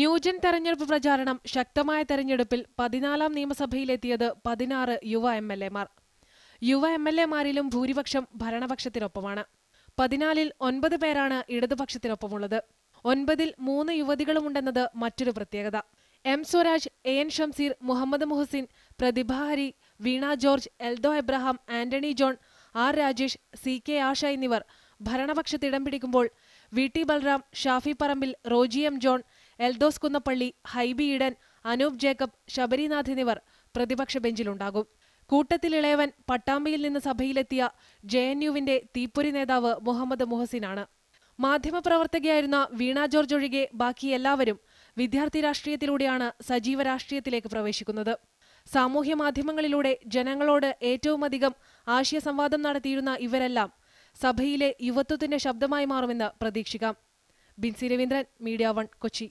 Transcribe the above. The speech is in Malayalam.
ന്യൂജൻ തെരഞ്ഞെടുപ്പ് പ്രചാരണം ശക്തമായ തെരഞ്ഞെടുപ്പിൽ പതിനാലാം നിയമസഭയിലെത്തിയത് പതിനാറ് യുവ എം എൽ എമാർ യുവ എം എൽ എമാരിലും ഭൂരിപക്ഷം ഭരണപക്ഷത്തിനൊപ്പമാണ് പതിനാലിൽ ഒൻപത് പേരാണ് ഇടതുപക്ഷത്തിനൊപ്പമുള്ളത് ഒൻപതിൽ മൂന്ന് യുവതികളുമുണ്ടെന്നത് മറ്റൊരു പ്രത്യേകത M Swaraj A N Shamseer Muhammad Muhsin Prathibha Hari Veena George Eldo Abraham Antony John R Rajesh C K Asha എന്നിവർ ഭരണപക്ഷത്ത് ഇടം പിടിക്കുമ്പോൾ V T Balram Shafi Parambil Roji M John Eldhose Kunnappilly Hibi Eden Anoop Jacob Sabarinath എന്നിവർ പ്രതിപക്ഷ ബെഞ്ചിലുണ്ടാകും കൂട്ടത്തിലിളയവൻ പട്ടാമ്പിയിൽ നിന്ന് സഭയിലെത്തിയ ജെ എൻ യുവിന്റെ തീപ്പൊരി നേതാവ് മുഹമ്മദ് മുഹസിനാണ് മാധ്യമപ്രവർത്തകയായിരുന്ന വീണ ജോർജ് ഒഴികെ ബാക്കി എല്ലാവരും വിദ്യാർത്ഥി രാഷ്ട്രീയത്തിലൂടെയാണ് സജീവ രാഷ്ട്രീയത്തിലേക്ക് പ്രവേശിക്കുന്നത് സാമൂഹ്യ മാധ്യമങ്ങളിലൂടെ ജനങ്ങളോട് ഏറ്റവുമധികം ആശയസംവാദം നടത്തിയിരുന്ന ഇവരെല്ലാം സഭയിലെ യുവത്വത്തിന്റെ ശബ്ദമായി മാറുമെന്ന് പ്രതീക്ഷിക്കാം ബിൻസി രവീന്ദ്രൻ മീഡിയ വൺ കൊച്ചി